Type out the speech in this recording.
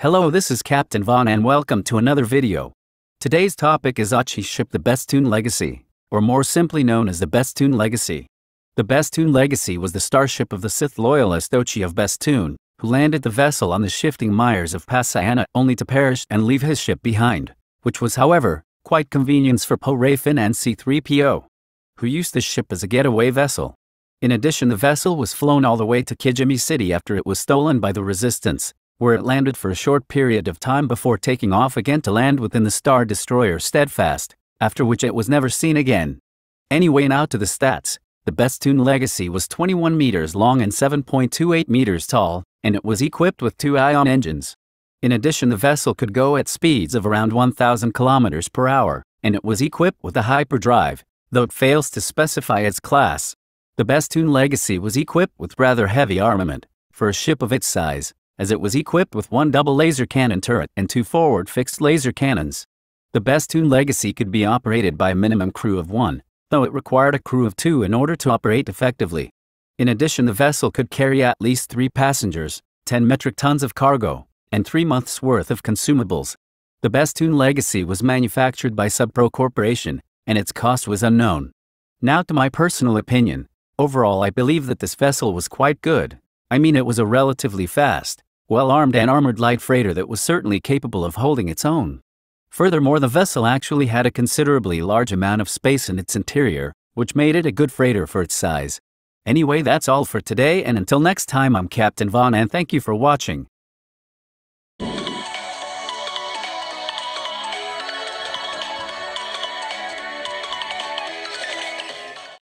Hello this is Captain Von and welcome to another video. Today's topic is Achi Ship the Bestoon Legacy, or more simply known as the Bestoon Legacy. The Bestoon Legacy was the starship of the Sith loyalist Ochi of Bestoon, who landed the vessel on the shifting mires of Passiana only to perish and leave his ship behind, which was however, quite convenient for Poe Rafin and C-3PO, who used the ship as a getaway vessel. In addition the vessel was flown all the way to Kijimi City after it was stolen by the resistance, where it landed for a short period of time before taking off again to land within the star destroyer Steadfast, after which it was never seen again. Anyway now to the stats. The Bestoon Legacy was 21 meters long and 7.28 meters tall, and it was equipped with two ion engines. In addition the vessel could go at speeds of around 1,000 kilometers per hour, and it was equipped with a hyperdrive, though it fails to specify its class. The Bastoon Legacy was equipped with rather heavy armament, for a ship of its size, as it was equipped with one double laser cannon turret and two forward fixed laser cannons. The Bastoon Legacy could be operated by a minimum crew of one, though it required a crew of two in order to operate effectively. In addition, the vessel could carry at least three passengers, 10 metric tons of cargo, and three months' worth of consumables. The Bastoon Legacy was manufactured by Subpro Corporation, and its cost was unknown. Now to my personal opinion, Overall I believe that this vessel was quite good. I mean it was a relatively fast, well-armed and armored light freighter that was certainly capable of holding its own. Furthermore the vessel actually had a considerably large amount of space in its interior, which made it a good freighter for its size. Anyway that's all for today and until next time I'm Captain Vaughn and thank you for watching.